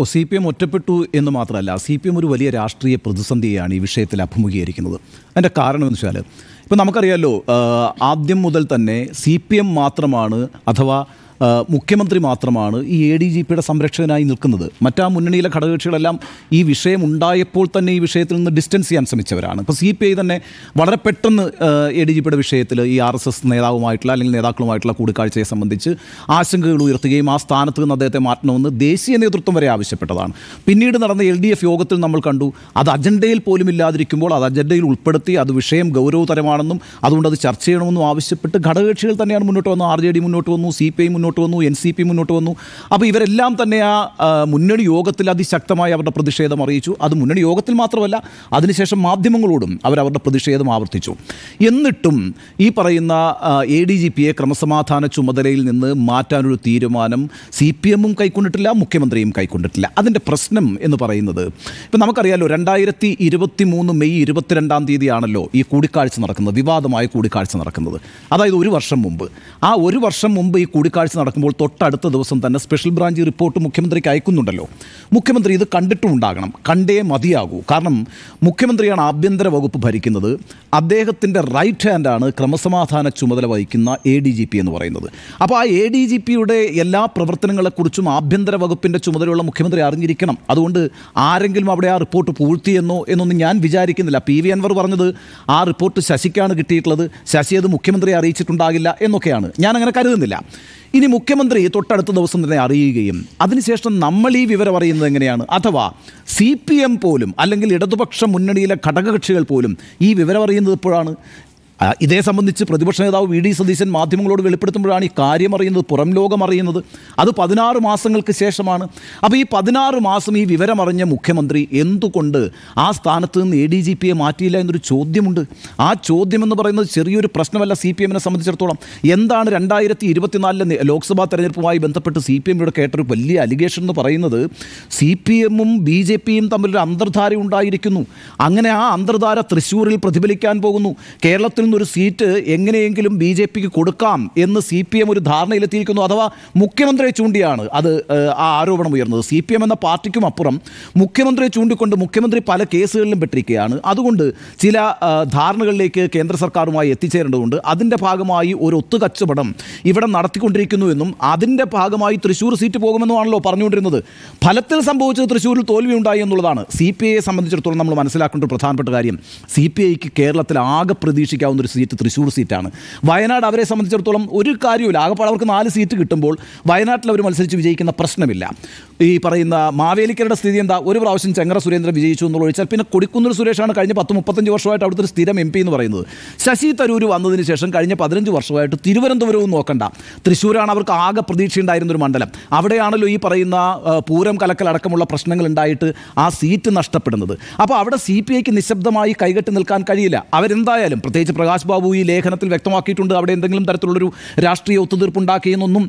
ഓ C P M ഒറ്റപ്പെട്ടു എന്ന് മാത്രമല്ല സി പി എം ഒരു വലിയ രാഷ്ട്രീയ പ്രതിസന്ധിയാണ് ഈ വിഷയത്തിൽ അഭിമുഖീകരിക്കുന്നത് അതിൻ്റെ കാരണം എന്ന് വെച്ചാൽ ഇപ്പം നമുക്കറിയാമല്ലോ ആദ്യം മുതൽ തന്നെ സി പി എം മാത്രമാണ് അഥവാ മുഖ്യമന്ത്രി മാത്രമാണ് ഈ എ ഡി ജി പിയുടെ സംരക്ഷകനായി നിൽക്കുന്നത് മറ്റാ മുന്നണിയിലെ ഘടകകക്ഷികളെല്ലാം ഈ വിഷയം ഉണ്ടായപ്പോൾ തന്നെ ഈ വിഷയത്തിൽ നിന്ന് ഡിസ്റ്റൻസ് ചെയ്യാൻ ശ്രമിച്ചവരാണ് ഇപ്പോൾ സി പി ഐ തന്നെ വളരെ പെട്ടെന്ന് എ ഡി ജി പിയുടെ വിഷയത്തിൽ ഈ ആർ എസ് എസ് നേതാവുമായിട്ടുള്ള അല്ലെങ്കിൽ നേതാക്കളുമായിട്ടുള്ള കൂടിക്കാഴ്ചയെ സംബന്ധിച്ച് ആശങ്കകൾ ഉയർത്തുകയും ആ സ്ഥാനത്ത് നിന്ന് അദ്ദേഹത്തെ മാറ്റണമെന്ന് ദേശീയ നേതൃത്വം വരെ ആവശ്യപ്പെട്ടതാണ് പിന്നീട് നടന്ന എൽ ഡി എഫ് യോഗത്തിൽ നമ്മൾ കണ്ടു അത് അജണ്ടയിൽ പോലും ഇല്ലാതിരിക്കുമ്പോൾ അത് അജണ്ടയിൽ ഉൾപ്പെടുത്തി അത് വിഷയം ഗൗരവതരമാണെന്നും അതുകൊണ്ട് അത് ചർച്ച ചെയ്യണമെന്നും ആവശ്യപ്പെട്ട് ഘടകകക്ഷികൾ തന്നെയാണ് മുന്നോട്ട് വന്നത് ആർ ജെ ഡി മുന്നോട്ട് വന്നു സി പി ഐ മുന്നോട്ട് മുന്നോട്ട് വന്നു എൻ സി പി മുന്നോട്ട് വന്നു അപ്പോൾ ഇവരെല്ലാം തന്നെ ആ മുന്നണി യോഗത്തിൽ അതിശക്തമായി അവരുടെ പ്രതിഷേധം അറിയിച്ചു അത് മുന്നണി യോഗത്തിൽ മാത്രമല്ല അതിനുശേഷം മാധ്യമങ്ങളോടും അവരവരുടെ പ്രതിഷേധം ആവർത്തിച്ചു എന്നിട്ടും ഈ പറയുന്ന എ ഡി ജി പിയെ ക്രമസമാധാന ചുമതലയിൽ നിന്ന് മാറ്റാനൊരു തീരുമാനം സി പി എമ്മും കൈക്കൊണ്ടിട്ടില്ല മുഖ്യമന്ത്രിയും കൈക്കൊണ്ടിട്ടില്ല അതിൻ്റെ പ്രശ്നം എന്ന് പറയുന്നത് ഇപ്പം നമുക്കറിയാലോ രണ്ടായിരത്തി ഇരുപത്തി മൂന്ന് മെയ് ഇരുപത്തിരണ്ടാം തീയതിയാണല്ലോ ഈ കൂടിക്കാഴ്ച നടക്കുന്നത് വിവാദമായ കൂടിക്കാഴ്ച നടക്കുന്നത് അതായത് ഒരു വർഷം മുമ്പ് ആ ഒരു വർഷം മുമ്പ് ഈ കൂടിക്കാഴ്ച ചൊവ്വാഴ്ച നടക്കുമ്പോൾ തൊട്ടടുത്ത ദിവസം തന്നെ സ്പെഷ്യൽ ബ്രാഞ്ച് റിപ്പോർട്ട് മുഖ്യമന്ത്രിക്ക് അയക്കുന്നുണ്ടല്ലോ മുഖ്യമന്ത്രി ഇത് ഉണ്ടാകണം കണ്ടേ മതിയാകൂ കാരണം മുഖ്യമന്ത്രിയാണ് ആഭ്യന്തര വകുപ്പ് ഭരിക്കുന്നത് അദ്ദേഹത്തിൻ്റെ റൈറ്റ് ഹാൻഡാണ് ക്രമസമാധാന ചുമതല വഹിക്കുന്ന എ ഡി ജി പി എന്ന് പറയുന്നത് അപ്പോൾ ആ എ ഡി ജി പിയുടെ എല്ലാ പ്രവർത്തനങ്ങളെക്കുറിച്ചും ആഭ്യന്തര വകുപ്പിൻ്റെ ചുമതലയുള്ള മുഖ്യമന്ത്രി അറിഞ്ഞിരിക്കണം അതുകൊണ്ട് ആരെങ്കിലും അവിടെ ആ റിപ്പോർട്ട് പൂഴ്ത്തിയെന്നോ എന്നൊന്നും ഞാൻ വിചാരിക്കുന്നില്ല പി വി അൻവർ പറഞ്ഞത് ആ റിപ്പോർട്ട് ശശിക്കാണ് കിട്ടിയിട്ടുള്ളത് ശശി അത് മുഖ്യമന്ത്രിയെ അറിയിച്ചിട്ടുണ്ടാകില്ല എന്നൊക്കെയാണ് ഞാൻ അങ്ങനെ കരുതുന്നില്ല ഇനി മുഖ്യമന്ത്രി തൊട്ടടുത്ത ദിവസം തന്നെ അറിയുകയും അതിനുശേഷം നമ്മൾ ഈ വിവരം അറിയുന്നത് എങ്ങനെയാണ് അഥവാ സി പി എം പോലും അല്ലെങ്കിൽ ഇടതുപക്ഷ മുന്നണിയിലെ ഘടകകക്ഷികൾ പോലും ഈ വിവരം അറിയുന്നത് ഇപ്പോഴാണ് ഇതേ സംബന്ധിച്ച് പ്രതിപക്ഷ നേതാവ് വി ഡി സതീശൻ മാധ്യമങ്ങളോട് വെളിപ്പെടുത്തുമ്പോഴാണ് ഈ കാര്യം അറിയുന്നത് പുറം ലോകം അറിയുന്നത് അത് പതിനാറ് മാസങ്ങൾക്ക് ശേഷമാണ് അപ്പോൾ ഈ പതിനാറ് മാസം ഈ വിവരമറിഞ്ഞ മുഖ്യമന്ത്രി എന്തുകൊണ്ട് ആ സ്ഥാനത്ത് നിന്ന് എ ഡി ജി പിയെ മാറ്റിയില്ല എന്നൊരു ചോദ്യമുണ്ട് ആ ചോദ്യം എന്ന് പറയുന്നത് ചെറിയൊരു പ്രശ്നമല്ല സി പി എമ്മിനെ സംബന്ധിച്ചിടത്തോളം എന്താണ് രണ്ടായിരത്തി ഇരുപത്തിനാലിലെ ലോക്സഭാ തെരഞ്ഞെടുപ്പുമായി ബന്ധപ്പെട്ട് സി പി എമ്മിലൂടെ കേട്ടൊരു വലിയ അലിഗേഷൻ എന്ന് പറയുന്നത് സി പി എമ്മും ബി ജെ പിയും തമ്മിലൊരു അന്തർധാര ഉണ്ടായിരിക്കുന്നു അങ്ങനെ ആ അന്തർധാര തൃശ്ശൂരിൽ പ്രതിഫലിക്കാൻ പോകുന്നു കേരളത്തിൽ നിന്നൊരു സീറ്റ് എങ്ങനെയെങ്കിലും ബി ജെ പിക്ക് കൊടുക്കാം എന്ന് സി പി എം ഒരു ധാരണയിലെത്തിയിരിക്കുന്നു അഥവാ മുഖ്യമന്ത്രിയെ ചൂണ്ടിയാണ് അത് ആ ആരോപണം ഉയർന്നത് സി പി എം എന്ന പാർട്ടിക്കും അപ്പുറം മുഖ്യമന്ത്രിയെ ചൂണ്ടിക്കൊണ്ട് മുഖ്യമന്ത്രി പല കേസുകളിലും പെട്ടിരിക്കുകയാണ് അതുകൊണ്ട് ചില ധാരണകളിലേക്ക് കേന്ദ്ര സർക്കാരുമായി എത്തിച്ചേരേണ്ടതുണ്ട് അതിൻ്റെ ഭാഗമായി ഒരു ഒത്തുകച്ചവടം ഇവിടെ നടത്തിക്കൊണ്ടിരിക്കുന്നു എന്നും അതിൻ്റെ ഭാഗമായി തൃശ്ശൂർ സീറ്റ് പോകുമെന്നുമാണല്ലോ പറഞ്ഞുകൊണ്ടിരുന്നത് ഫലത്തിൽ സംഭവിച്ചത് തൃശ്ശൂരിൽ തോൽവി ഉണ്ടായി എന്നുള്ളതാണ് സി പി ഐയെ സംബന്ധിച്ചിടത്തോളം നമ്മൾ മനസ്സിലാക്കേണ്ട ഒരു പ്രധാനപ്പെട്ട കാര്യം സി പി ഐക്ക് കേരളത്തിൽ ആകെ പ്രതീക്ഷിക്കാവുന്ന ഒരു സീറ്റ് തൃശ്ശൂർ സീറ്റാണ് വയനാട് അവരെ സംബന്ധിച്ചിടത്തോളം ഒരു കാര്യമില്ല ആകപ്പാട് അവർക്ക് നാല് സീറ്റ് കിട്ടുമ്പോൾ വയനാട്ടിൽ അവർ മത്സരിച്ച് വിജയിക്കുന്ന പ്രശ്നമില്ല ഈ പറയുന്ന മാവേലിക്കരുടെ സ്ഥിതി എന്താ ഒരു പ്രാവശ്യം ചെങ്ങറ സുരേന്ദ്രൻ വിജയിച്ചു എന്നുള്ള ഒഴിച്ചാൽ പിന്നെ കൊടിക്കുന്നിൽ സുരേഷാണ് കഴിഞ്ഞ പത്ത് മുപ്പത്തഞ്ച് വർഷമായിട്ട് അവിടുത്തെ ഒരു സ്ഥിരം എം പി എന്ന് പറയുന്നത് ശശി തരൂർ വന്നതിന് ശേഷം കഴിഞ്ഞ പതിനഞ്ച് വർഷമായിട്ട് തിരുവനന്തപുരവും നോക്കണ്ട തൃശ്ശൂരാണ് അവർക്ക് ആകെ പ്രതീക്ഷയുണ്ടായിരുന്ന ഒരു മണ്ഡലം അവിടെയാണല്ലോ ഈ പറയുന്ന പൂരം കലക്കൽ അടക്കമുള്ള പ്രശ്നങ്ങൾ ഉണ്ടായിട്ട് ആ സീറ്റ് നഷ്ടപ്പെടുന്നത് അപ്പോൾ അവിടെ സി പി ഐക്ക് നിശബ്ദമായി കൈകെട്ടി നിൽക്കാൻ കഴിയില്ല അവരെന്തായാലും പ്രത്യേകിച്ച് പ്രകാശ് ബാബു ഈ ലേഖനത്തിൽ വ്യക്തമാക്കിയിട്ടുണ്ട് അവിടെ എന്തെങ്കിലും തരത്തിലുള്ളൊരു രാഷ്ട്രീയ ഉണ്ടാക്കിയെന്നൊന്നും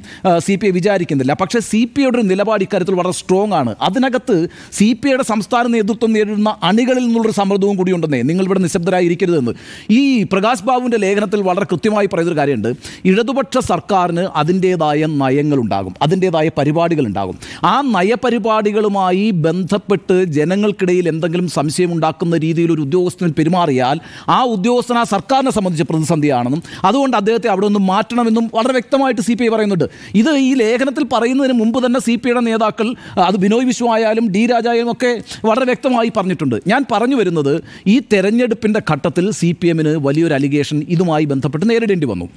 സി പി ഐ വിചാരിക്കുന്നില്ല പക്ഷേ സി പി ഐയുടെ ഒരു നിലപാട് ഇക്കാര്യത്തിൽ വളരെ സ്ട്രോങ് ആണ് അതിനകത്ത് സി പി ഐയുടെ സംസ്ഥാന നേതൃത്വം നേരിടുന്ന അണികളിൽ നിന്നുള്ളൊരു സമ്മർദ്ദവും ഉണ്ടെന്നേ നിങ്ങൾ ഇവിടെ നിശബ്ദരായിരിക്കരുതെന്ന് ഈ പ്രകാശ് ബാബുവിൻ്റെ ലേഖനത്തിൽ വളരെ കൃത്യമായി പറയുന്നൊരു കാര്യമുണ്ട് ഇടതുപക്ഷ സർക്കാരിന് അതിൻ്റേതായ നയങ്ങളുണ്ടാകും അതിൻ്റേതായ പരിപാടികളുണ്ടാകും ആ നയപരിപാടികളുമായി ബന്ധപ്പെട്ട് ജനങ്ങൾക്കിടയിൽ എന്തെങ്കിലും സംശയമുണ്ടാക്കുന്ന രീതിയിൽ ഒരു ഉദ്യോഗസ്ഥൻ പെരുമാറിയാൽ ആ ഉദ്യോഗസ്ഥൻ ആ സർക്കാരിനെ സംബന്ധിച്ച് പ്രതിസന്ധിയാണെന്നും അതുകൊണ്ട് അദ്ദേഹത്തെ അവിടെ നിന്ന് മാറ്റണമെന്നും വളരെ വ്യക്തമായിട്ട് സി പി ഐ പറയുന്നുണ്ട് ഇത് ഈ ലേഖനത്തിൽ പറയുന്നതിന് മുമ്പ് തന്നെ സി പി ഐയുടെ നേതാക്കൾ അത് ബിനോയ് വിശ്വ ആയാലും ഡി രാജായാലും ഒക്കെ വളരെ വ്യക്തമായി പറഞ്ഞിട്ടുണ്ട് ഞാൻ പറഞ്ഞു വരുന്നത് ഈ തെരഞ്ഞെടുപ്പിൻ്റെ ഘട്ടത്തിൽ സി പി എമ്മിന് വലിയൊരു അലിഗേഷൻ ഇതുമായി ബന്ധപ്പെട്ട് നേരിടേണ്ടി വന്നു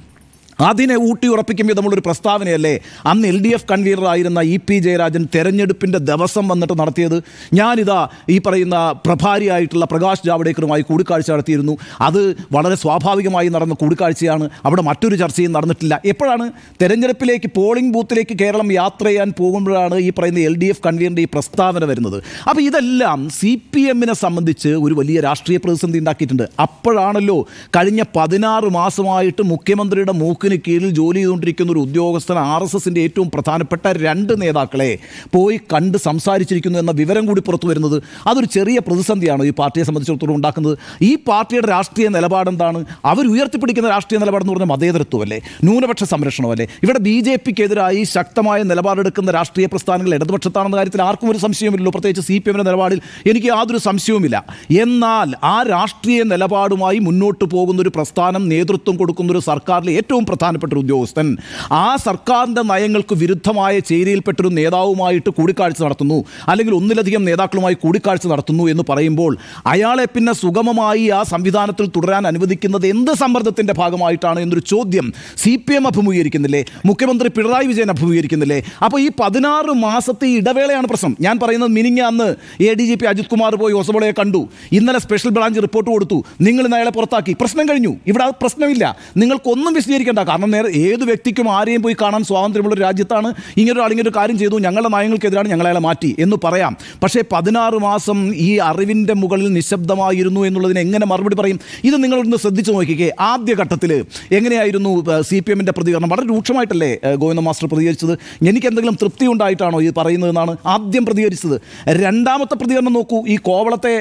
അതിനെ ഊട്ടിയുറപ്പിക്കും വിധമുള്ളൊരു പ്രസ്താവനയല്ലേ അന്ന് എൽ ഡി എഫ് കൺവീനറായിരുന്ന ഇ പി ജയരാജൻ തെരഞ്ഞെടുപ്പിൻ്റെ ദിവസം വന്നിട്ട് നടത്തിയത് ഞാനിതാ ഈ പറയുന്ന പ്രഭാരിയായിട്ടുള്ള പ്രകാശ് ജാവ്ഡേക്കറുമായി കൂടിക്കാഴ്ച നടത്തിയിരുന്നു അത് വളരെ സ്വാഭാവികമായി നടന്ന കൂടിക്കാഴ്ചയാണ് അവിടെ മറ്റൊരു ചർച്ചയും നടന്നിട്ടില്ല എപ്പോഴാണ് തെരഞ്ഞെടുപ്പിലേക്ക് പോളിംഗ് ബൂത്തിലേക്ക് കേരളം യാത്ര ചെയ്യാൻ പോകുമ്പോഴാണ് ഈ പറയുന്ന എൽ ഡി എഫ് കൺവീനറിൻ്റെ ഈ പ്രസ്താവന വരുന്നത് അപ്പോൾ ഇതെല്ലാം സി പി എമ്മിനെ സംബന്ധിച്ച് ഒരു വലിയ രാഷ്ട്രീയ പ്രതിസന്ധി ഉണ്ടാക്കിയിട്ടുണ്ട് അപ്പോഴാണല്ലോ കഴിഞ്ഞ പതിനാറ് മാസമായിട്ട് മുഖ്യമന്ത്രിയുടെ മൂക്ക് ബ്ലോക്കിന് കീഴിൽ ജോലി ചെയ്തുകൊണ്ടിരിക്കുന്ന ഒരു ഉദ്യോഗസ്ഥൻ ആർ എസ് എസിൻ്റെ ഏറ്റവും പ്രധാനപ്പെട്ട രണ്ട് നേതാക്കളെ പോയി കണ്ട് സംസാരിച്ചിരിക്കുന്നു എന്ന വിവരം കൂടി പുറത്തു വരുന്നത് അതൊരു ചെറിയ പ്രതിസന്ധിയാണ് ഈ പാർട്ടിയെ സംബന്ധിച്ചിടത്തോളം ഉണ്ടാക്കുന്നത് ഈ പാർട്ടിയുടെ രാഷ്ട്രീയ നിലപാടെന്താണ് അവരുയർത്തിപ്പിടിക്കുന്ന രാഷ്ട്രീയ നിലപാടെന്ന് പറഞ്ഞാൽ മതേതരത്വമല്ലേ ന്യൂനപക്ഷ സംരക്ഷണമല്ലേ ഇവിടെ ബി ജെ പിക്കെതിരായി ശക്തമായ നിലപാടെടുക്കുന്ന രാഷ്ട്രീയ പ്രസ്ഥാനങ്ങൾ ഇടതുപക്ഷത്താണെന്ന കാര്യത്തിൽ ആർക്കും ഒരു സംശയമില്ലല്ലോ പ്രത്യേകിച്ച് സി പി എമ്മിൻ്റെ നിലപാടിൽ എനിക്ക് യാതൊരു സംശയവുമില്ല എന്നാൽ ആ രാഷ്ട്രീയ നിലപാടുമായി മുന്നോട്ട് പോകുന്ന ഒരു പ്രസ്ഥാനം നേതൃത്വം കൊടുക്കുന്ന ഒരു സർക്കാരിലെ ഏറ്റവും പ്രധാനപ്പെട്ട ഒരു ഉദ്യോഗസ്ഥൻ ആ സർക്കാരിൻ്റെ നയങ്ങൾക്ക് വിരുദ്ധമായ ചേരിയിൽപ്പെട്ടൊരു നേതാവുമായിട്ട് കൂടിക്കാഴ്ച നടത്തുന്നു അല്ലെങ്കിൽ ഒന്നിലധികം നേതാക്കളുമായി കൂടിക്കാഴ്ച നടത്തുന്നു എന്ന് പറയുമ്പോൾ അയാളെ പിന്നെ സുഗമമായി ആ സംവിധാനത്തിൽ തുടരാൻ അനുവദിക്കുന്നത് എന്ത് സമ്മർദ്ദത്തിൻ്റെ ഭാഗമായിട്ടാണ് എന്നൊരു ചോദ്യം സി പി എം അഭിമുഖീകരിക്കുന്നില്ലേ മുഖ്യമന്ത്രി പിണറായി വിജയൻ അഭിമുഖീകരിക്കുന്നില്ലേ അപ്പോൾ ഈ പതിനാറ് മാസത്തെ ഇടവേളയാണ് പ്രശ്നം ഞാൻ പറയുന്നത് മിനിങ്ങ അന്ന് A D G P Ajith Kumar പോയി ഒസബോളയെ കണ്ടു ഇന്നലെ സ്പെഷ്യൽ ബ്രാഞ്ച് റിപ്പോർട്ട് കൊടുത്തു നിങ്ങൾ ഇന്ന് അയാളെ പുറത്താക്കി പ്രശ്നം കഴിഞ്ഞു ഇവിടെ പ്രശ്നമില്ല നിങ്ങൾക്കൊന്നും വിശദീകരിക്കേണ്ട കാരണം നേരെ ഏത് വ്യക്തിക്കും ആരെയും പോയി കാണാൻ സ്വാതന്ത്ര്യമുള്ള ഒരു രാജ്യത്താണ് ഇങ്ങനൊരാൾ ഇങ്ങനൊരു കാര്യം ചെയ്തു ഞങ്ങളുടെ നയങ്ങൾക്കെതിരാണ് ഞങ്ങൾ മാറ്റി എന്ന് പറയാം പക്ഷേ പതിനാറ് മാസം ഈ അറിവിൻ്റെ മുകളിൽ നിശബ്ദമായിരുന്നു എന്നുള്ളതിന് എങ്ങനെ മറുപടി പറയും ഇത് നിങ്ങളൊന്ന് ശ്രദ്ധിച്ചു നോക്കിക്കേ ആദ്യഘട്ടത്തിൽ എങ്ങനെയായിരുന്നു സി പി എമ്മിൻ്റെ പ്രതികരണം വളരെ രൂക്ഷമായിട്ടല്ലേ ഗോവിന്ദ മാസ്റ്റർ പ്രതികരിച്ചത് എനിക്ക് എന്തെങ്കിലും തൃപ്തി ഉണ്ടായിട്ടാണോ ഇത് പറയുന്നതെന്നാണ് ആദ്യം പ്രതികരിച്ചത് രണ്ടാമത്തെ പ്രതികരണം നോക്കൂ ഈ കോവളത്തെ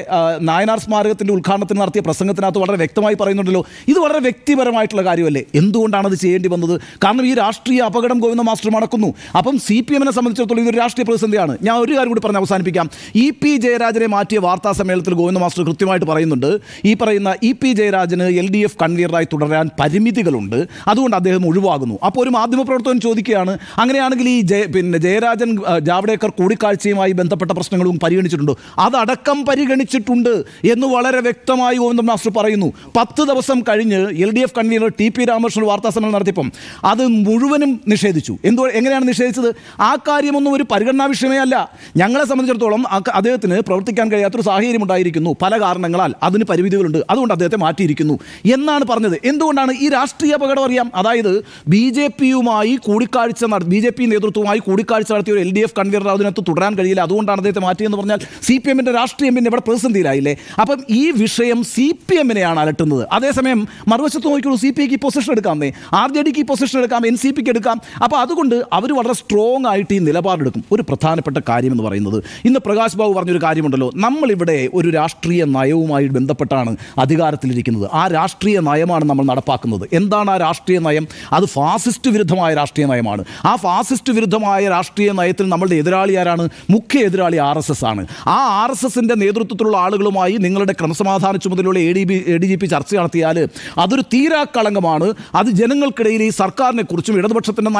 നായനാർ സ്മാരകത്തിൻ്റെ ഉദ്ഘാടനത്തിന് നടത്തിയ പ്രസംഗത്തിനകത്ത് വളരെ വ്യക്തമായി പറയുന്നുണ്ടല്ലോ ഇത് വളരെ വ്യക്തിപരമായിട്ടുള്ള കാര്യമല്ലേ എന്തുകൊണ്ടാണ് അത് ചെയ്യേണ്ടി വന്നത് കാരണം ഈ രാഷ്ട്രീയ അപകടം ഗോവിന്ദ മാസ്റ്റർ മടക്കുന്നു അപ്പം സി പി എമ്മിനെ സംബന്ധിച്ചിടത്തോളം ഇതൊരു രാഷ്ട്രീയ പ്രതിസന്ധിയാണ് ഞാൻ ഒരു കാര്യം കൂടി പറഞ്ഞ് അവസാനിപ്പിക്കാം ഇ പി ജയരാജനെ മാറ്റിയ വാർത്താ സമ്മേളനത്തിൽ ഗോവിന്ദ മാസ്റ്റർ കൃത്യമായിട്ട് പറയുന്നുണ്ട് ഈ പറയുന്ന ഇ പി ജയരാജന് എൽ ഡി എഫ് കൺവീനറായി തുടരാൻ പരിമിതികളുണ്ട് അതുകൊണ്ട് അദ്ദേഹം ഒഴിവാകുന്നു അപ്പോൾ ഒരു മാധ്യമപ്രവർത്തകൻ ചോദിക്കുകയാണ് അങ്ങനെയാണെങ്കിൽ ഈ ജയ പിന്നെ ജയരാജൻ ജാവ്ഡേക്കർ കൂടിക്കാഴ്ചയുമായി ബന്ധപ്പെട്ട പ്രശ്നങ്ങളും പരിഗണിച്ചിട്ടുണ്ടോ അതടക്കം പരിഗണിച്ചിട്ടുണ്ട് എന്ന് വളരെ വ്യക്തമായി ഗോവിന്ദ മാസ്റ്റർ പറയുന്നു പത്ത് ദിവസം കഴിഞ്ഞ് L D F convener T P Ramakrishnan വാർത്താ നമ്മൾ നടത്തിയപ്പം അത് മുഴുവനും നിഷേധിച്ചു എന്തോ എങ്ങനെയാണ് നിഷേധിച്ചത് ആ കാര്യമൊന്നും ഒരു പരിഗണനാ വിഷയമേ അല്ല ഞങ്ങളെ സംബന്ധിച്ചിടത്തോളം അദ്ദേഹത്തിന് പ്രവർത്തിക്കാൻ കഴിയാത്തൊരു സാഹചര്യം ഉണ്ടായിരിക്കുന്നു പല കാരണങ്ങളാൽ അതിന് പരിമിതികളുണ്ട് അതുകൊണ്ട് അദ്ദേഹത്തെ മാറ്റിയിരിക്കുന്നു എന്നാണ് പറഞ്ഞത് എന്തുകൊണ്ടാണ് ഈ രാഷ്ട്രീയ അപകടം അറിയാം അതായത് ബി ജെ പിയുമായി കൂടിക്കാഴ്ച നടത്തി ബി ജെ പി നേതൃത്വവുമായി കൂടിക്കാഴ്ച നടത്തിയ ഒരു എൽ ഡി എഫ് കൺവീനർ അതിനകത്ത് തുടരാൻ കഴിയില്ല അതുകൊണ്ടാണ് അദ്ദേഹത്തെ മാറ്റിയെന്ന് പറഞ്ഞാൽ സി പി എമ്മിൻ്റെ രാഷ്ട്രീയം പിന്നെ ഇവിടെ പ്രതിസന്ധിയിലായില്ലേ അപ്പം ഈ വിഷയം സി പി എമ്മിനെയാണ് അലട്ടുന്നത് അതേസമയം മറുവശത്ത് നോക്കിയുള്ളൂ സി പി ഐക്ക് പൊസിഷൻ എടുക്കാമെന്നേ ആർ ജെ ഡിക്ക് ഈ പൊസിഷൻ എടുക്കാം എൻ സി പിക്ക് എടുക്കാം അപ്പോൾ അതുകൊണ്ട് അവർ വളരെ സ്ട്രോങ് ആയിട്ട് ഈ നിലപാടെടുക്കും ഒരു പ്രധാനപ്പെട്ട കാര്യം എന്ന് പറയുന്നത് ഇന്ന് പ്രകാശ് ബാബു പറഞ്ഞൊരു കാര്യമുണ്ടല്ലോ നമ്മളിവിടെ ഒരു രാഷ്ട്രീയ നയവുമായി ബന്ധപ്പെട്ടാണ് അധികാരത്തിലിരിക്കുന്നത് ആ രാഷ്ട്രീയ നയമാണ് നമ്മൾ നടപ്പാക്കുന്നത് എന്താണ് ആ രാഷ്ട്രീയ നയം അത് ഫാസിസ്റ്റ് വിരുദ്ധമായ രാഷ്ട്രീയ നയമാണ് ആ ഫാസിസ്റ്റ് വിരുദ്ധമായ രാഷ്ട്രീയ നയത്തിൽ നമ്മളുടെ എതിരാളി ആരാണ് മുഖ്യ എതിരാളി ആർ എസ് എസ് ആണ് ആ ആർ എസ് എസിൻ്റെ നേതൃത്വത്തിലുള്ള ആളുകളുമായി നിങ്ങളുടെ ക്രമസമാധാന ചുമതലയുള്ള A D B A D G P ചർച്ച നടത്തിയാൽ അതൊരു തീരാക്കളങ്കമാണ് അത് ജനങ്ങൾ ജനങ്ങൾക്കിടയിൽ ഈ സർക്കാരിനെ കുറിച്ചും ഇടതുപക്ഷത്തിൻ്റെ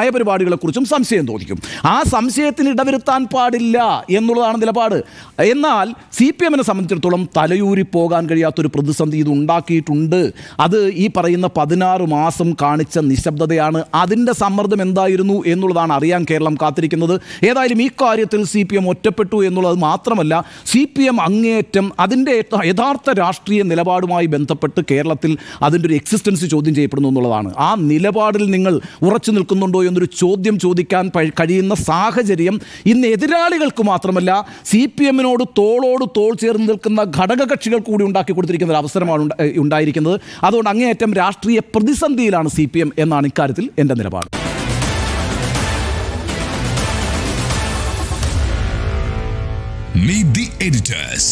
കുറിച്ചും സംശയം തോന്നിക്കും ആ സംശയത്തിന് ഇടവരുത്താൻ പാടില്ല എന്നുള്ളതാണ് നിലപാട് എന്നാൽ സി പി എമ്മിനെ സംബന്ധിച്ചിടത്തോളം തലയൂരി പോകാൻ കഴിയാത്തൊരു പ്രതിസന്ധി ഇത് ഉണ്ടാക്കിയിട്ടുണ്ട് അത് ഈ പറയുന്ന പതിനാറ് മാസം കാണിച്ച നിശബ്ദതയാണ് അതിൻ്റെ സമ്മർദ്ദം എന്തായിരുന്നു എന്നുള്ളതാണ് അറിയാൻ കേരളം കാത്തിരിക്കുന്നത് ഏതായാലും ഈ കാര്യത്തിൽ സി പി എം ഒറ്റപ്പെട്ടു എന്നുള്ളത് മാത്രമല്ല സി പി എം അങ്ങേയറ്റം അതിൻ്റെ യഥാർത്ഥ രാഷ്ട്രീയ നിലപാടുമായി ബന്ധപ്പെട്ട് കേരളത്തിൽ അതിൻ്റെ ഒരു എക്സിസ്റ്റൻസ് ചോദ്യം ചെയ്യപ്പെടുന്നു എന്നുള്ളതാണ് ആ നിലപാടിൽ നിങ്ങൾ ഉറച്ചു നിൽക്കുന്നുണ്ടോ എന്നൊരു ചോദ്യം ചോദിക്കാൻ കഴിയുന്ന സാഹചര്യം ഇന്ന് എതിരാളികൾക്ക് മാത്രമല്ല സി പി എമ്മിനോട് തോളോട് തോൾ ചേർന്ന് നിൽക്കുന്ന ഘടകകക്ഷികൾ കൂടി ഉണ്ടാക്കി കൊടുത്തിരിക്കുന്ന ഒരു അവസരമാണ് ഉണ്ടായിരിക്കുന്നത് അതുകൊണ്ട് അങ്ങേയറ്റം രാഷ്ട്രീയ പ്രതിസന്ധിയിലാണ് സി പി എം എന്നാണ് ഇക്കാര്യത്തിൽ എൻ്റെ നിലപാട് Meet the editors.